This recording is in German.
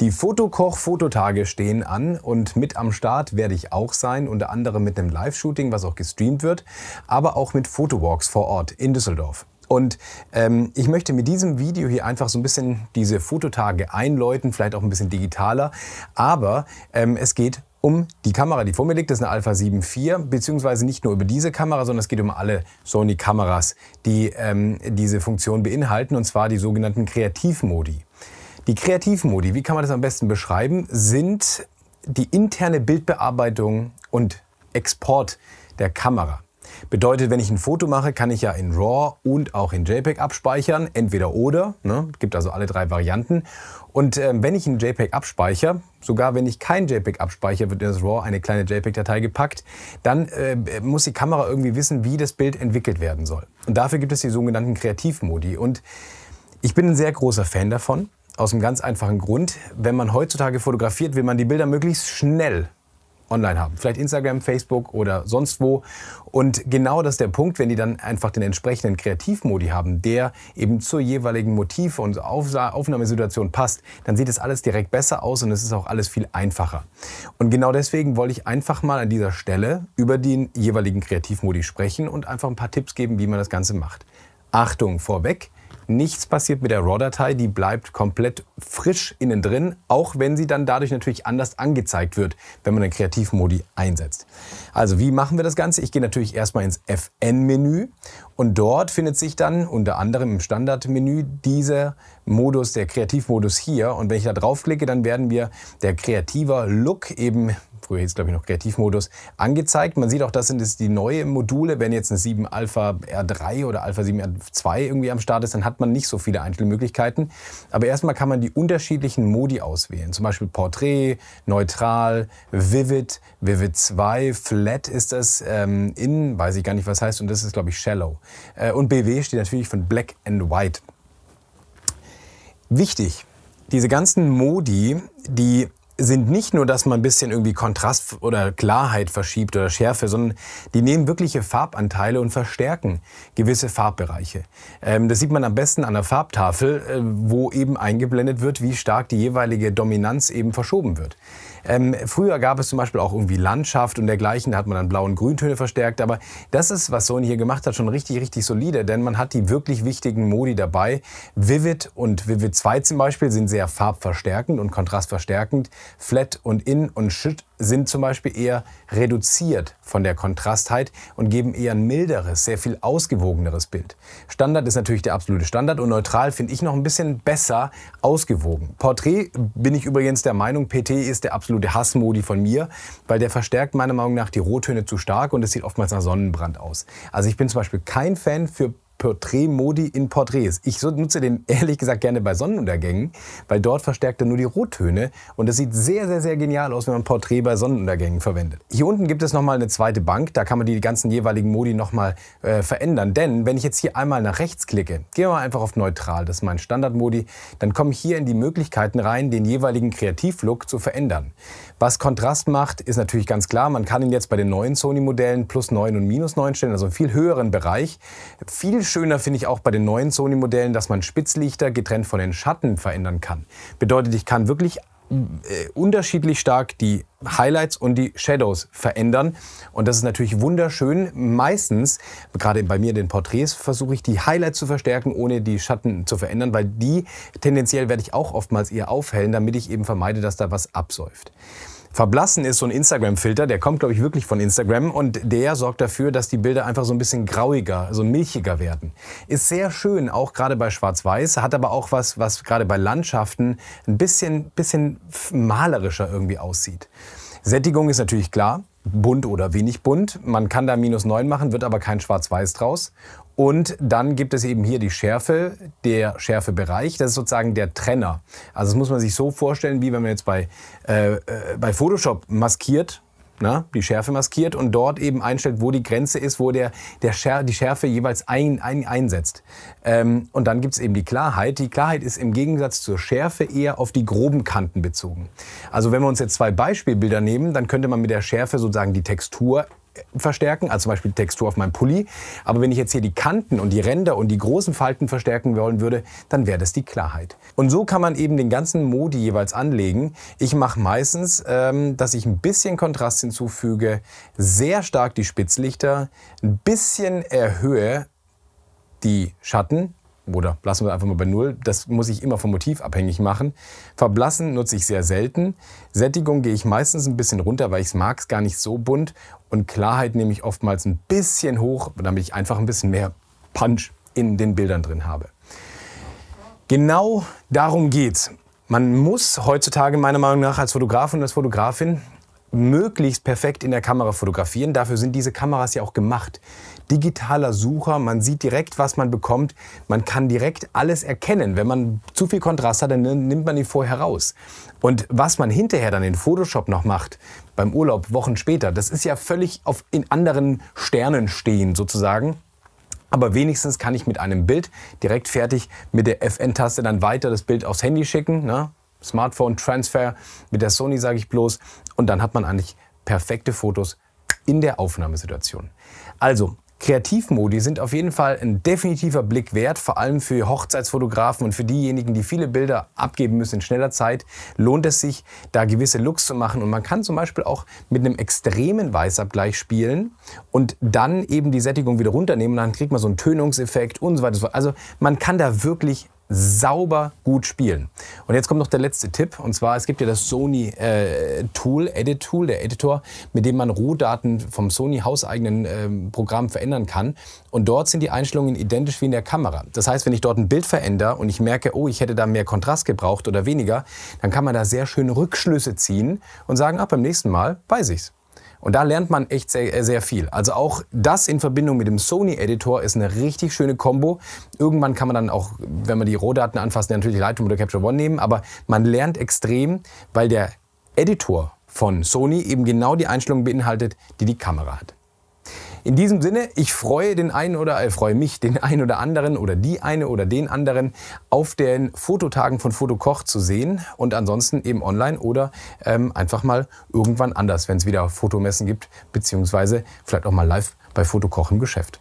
Die Fotokoch-Fototage stehen an und mit am Start werde ich auch sein, unter anderem mit einem Live-Shooting, was auch gestreamt wird, aber auch mit Fotowalks vor Ort in Düsseldorf. Und ähm, ich möchte mit diesem Video hier einfach so ein bisschen diese Fototage einläuten, vielleicht auch ein bisschen digitaler, aber ähm, es geht um die Kamera, die vor mir liegt, das ist eine Alpha 7 IV, beziehungsweise nicht nur über diese Kamera, sondern es geht um alle Sony-Kameras, die ähm, diese Funktion beinhalten, und zwar die sogenannten Kreativmodi. Die Kreativmodi, wie kann man das am besten beschreiben, sind die interne Bildbearbeitung und Export der Kamera. Bedeutet, wenn ich ein Foto mache, kann ich ja in RAW und auch in JPEG abspeichern, entweder oder. Ne? Gibt also alle drei Varianten. Und ähm, wenn ich ein JPEG abspeichere, sogar wenn ich kein JPEG abspeichere, wird in das RAW eine kleine JPEG-Datei gepackt, dann äh, muss die Kamera irgendwie wissen, wie das Bild entwickelt werden soll. Und dafür gibt es die sogenannten Kreativmodi. Und ich bin ein sehr großer Fan davon. Aus einem ganz einfachen Grund. Wenn man heutzutage fotografiert, will man die Bilder möglichst schnell online haben. Vielleicht Instagram, Facebook oder sonst wo. Und genau das ist der Punkt, wenn die dann einfach den entsprechenden Kreativmodi haben, der eben zur jeweiligen Motiv- und Aufnahmesituation passt, dann sieht es alles direkt besser aus und es ist auch alles viel einfacher. Und genau deswegen wollte ich einfach mal an dieser Stelle über den jeweiligen Kreativmodi sprechen und einfach ein paar Tipps geben, wie man das Ganze macht. Achtung vorweg, Nichts passiert mit der RAW-Datei, die bleibt komplett frisch innen drin, auch wenn sie dann dadurch natürlich anders angezeigt wird, wenn man den Kreativmodi einsetzt. Also wie machen wir das Ganze? Ich gehe natürlich erstmal ins FN-Menü und dort findet sich dann unter anderem im Standardmenü dieser Modus, der Kreativmodus hier. Und wenn ich da draufklicke, dann werden wir der kreativer Look eben früher hieß es glaube ich noch Kreativmodus, angezeigt. Man sieht auch, das sind jetzt die neuen Module. Wenn jetzt eine 7 Alpha R3 oder Alpha 7 R2 irgendwie am Start ist, dann hat man nicht so viele Einstellmöglichkeiten. Aber erstmal kann man die unterschiedlichen Modi auswählen. Zum Beispiel Portrait, Neutral, Vivid, Vivid 2, Flat ist das ähm, in, weiß ich gar nicht, was heißt. Und das ist glaube ich Shallow. Äh, und BW steht natürlich von Black and White. Wichtig, diese ganzen Modi, die sind nicht nur, dass man ein bisschen irgendwie Kontrast oder Klarheit verschiebt oder Schärfe, sondern die nehmen wirkliche Farbanteile und verstärken gewisse Farbbereiche. Ähm, das sieht man am besten an der Farbtafel, äh, wo eben eingeblendet wird, wie stark die jeweilige Dominanz eben verschoben wird. Ähm, früher gab es zum Beispiel auch irgendwie Landschaft und dergleichen, da hat man dann blauen Grüntöne verstärkt. Aber das ist, was Sony hier gemacht hat, schon richtig, richtig solide, denn man hat die wirklich wichtigen Modi dabei. Vivid und Vivid 2 zum Beispiel sind sehr farbverstärkend und kontrastverstärkend. Flat und In und Shit sind zum Beispiel eher reduziert von der Kontrastheit und geben eher ein milderes, sehr viel ausgewogeneres Bild. Standard ist natürlich der absolute Standard und neutral finde ich noch ein bisschen besser ausgewogen. Porträt bin ich übrigens der Meinung, PT ist der absolute Hassmodi von mir, weil der verstärkt meiner Meinung nach die Rottöne zu stark und es sieht oftmals nach Sonnenbrand aus. Also ich bin zum Beispiel kein Fan für Porträtmodi in Porträts. Ich nutze den ehrlich gesagt gerne bei Sonnenuntergängen, weil dort verstärkt er nur die Rottöne und das sieht sehr, sehr, sehr genial aus, wenn man Porträt bei Sonnenuntergängen verwendet. Hier unten gibt es nochmal eine zweite Bank, da kann man die ganzen jeweiligen Modi nochmal äh, verändern, denn wenn ich jetzt hier einmal nach rechts klicke, gehen wir mal einfach auf neutral, das ist mein Standardmodi, dann komme ich hier in die Möglichkeiten rein, den jeweiligen Kreativlook zu verändern. Was Kontrast macht, ist natürlich ganz klar, man kann ihn jetzt bei den neuen Sony-Modellen plus 9 und minus 9 stellen, also einen viel höheren Bereich, viel schöner finde ich auch bei den neuen Sony-Modellen, dass man Spitzlichter getrennt von den Schatten verändern kann. Bedeutet, ich kann wirklich äh, unterschiedlich stark die Highlights und die Shadows verändern. Und das ist natürlich wunderschön. Meistens, gerade bei mir in den Porträts, versuche ich die Highlights zu verstärken, ohne die Schatten zu verändern, weil die tendenziell werde ich auch oftmals eher aufhellen, damit ich eben vermeide, dass da was absäuft. Verblassen ist so ein Instagram-Filter, der kommt, glaube ich, wirklich von Instagram und der sorgt dafür, dass die Bilder einfach so ein bisschen grauiger, so milchiger werden. Ist sehr schön, auch gerade bei Schwarz-Weiß, hat aber auch was, was gerade bei Landschaften ein bisschen, bisschen malerischer irgendwie aussieht. Sättigung ist natürlich klar bunt oder wenig bunt. Man kann da minus 9 machen, wird aber kein Schwarz-Weiß draus. Und dann gibt es eben hier die Schärfe, der Schärfebereich. Das ist sozusagen der Trenner. Also das muss man sich so vorstellen, wie wenn man jetzt bei, äh, äh bei Photoshop maskiert na, die Schärfe maskiert und dort eben einstellt, wo die Grenze ist, wo der, der Schär, die Schärfe jeweils ein, ein, einsetzt. Ähm, und dann gibt es eben die Klarheit. Die Klarheit ist im Gegensatz zur Schärfe eher auf die groben Kanten bezogen. Also wenn wir uns jetzt zwei Beispielbilder nehmen, dann könnte man mit der Schärfe sozusagen die Textur verstärken, also zum Beispiel die Textur auf meinem Pulli. Aber wenn ich jetzt hier die Kanten und die Ränder und die großen Falten verstärken wollen würde, dann wäre das die Klarheit. Und so kann man eben den ganzen Modi jeweils anlegen. Ich mache meistens, ähm, dass ich ein bisschen Kontrast hinzufüge, sehr stark die Spitzlichter, ein bisschen erhöhe die Schatten, oder lassen wir einfach mal bei Null, das muss ich immer vom Motiv abhängig machen. Verblassen nutze ich sehr selten. Sättigung gehe ich meistens ein bisschen runter, weil ich es mag, es gar nicht so bunt. Und Klarheit nehme ich oftmals ein bisschen hoch, damit ich einfach ein bisschen mehr Punch in den Bildern drin habe. Genau darum geht's. Man muss heutzutage meiner Meinung nach als Fotograf und als Fotografin möglichst perfekt in der Kamera fotografieren. Dafür sind diese Kameras ja auch gemacht. Digitaler Sucher, man sieht direkt, was man bekommt. Man kann direkt alles erkennen. Wenn man zu viel Kontrast hat, dann nimmt man ihn vorher raus. Und was man hinterher dann in Photoshop noch macht, beim Urlaub, Wochen später, das ist ja völlig auf, in anderen Sternen stehen sozusagen. Aber wenigstens kann ich mit einem Bild direkt fertig mit der Fn-Taste dann weiter das Bild aufs Handy schicken. Ne? Smartphone Transfer, mit der Sony sage ich bloß. Und dann hat man eigentlich perfekte Fotos in der Aufnahmesituation. Also, Kreativmodi sind auf jeden Fall ein definitiver Blick wert, vor allem für Hochzeitsfotografen und für diejenigen, die viele Bilder abgeben müssen in schneller Zeit, lohnt es sich, da gewisse Looks zu machen. Und man kann zum Beispiel auch mit einem extremen Weißabgleich spielen und dann eben die Sättigung wieder runternehmen dann kriegt man so einen Tönungseffekt und so weiter. Also man kann da wirklich sauber gut spielen. Und jetzt kommt noch der letzte Tipp, und zwar es gibt ja das Sony äh, Tool, Edit Tool, der Editor, mit dem man Rohdaten vom Sony hauseigenen äh, Programm verändern kann. Und dort sind die Einstellungen identisch wie in der Kamera. Das heißt, wenn ich dort ein Bild verändere und ich merke, oh, ich hätte da mehr Kontrast gebraucht oder weniger, dann kann man da sehr schön Rückschlüsse ziehen und sagen, ah, beim nächsten Mal weiß ich's. Und da lernt man echt sehr, äh, sehr viel. Also auch das in Verbindung mit dem Sony-Editor ist eine richtig schöne Kombo. Irgendwann kann man dann auch, wenn man die Rohdaten anfasst, natürlich Lightroom oder Capture One nehmen, aber man lernt extrem, weil der Editor von Sony eben genau die Einstellungen beinhaltet, die die Kamera hat. In diesem Sinne, ich freue den einen oder äh, freue mich den einen oder anderen oder die eine oder den anderen auf den Fototagen von Fotokoch zu sehen und ansonsten eben online oder ähm, einfach mal irgendwann anders, wenn es wieder Fotomessen gibt, beziehungsweise vielleicht auch mal live bei Fotokoch im Geschäft.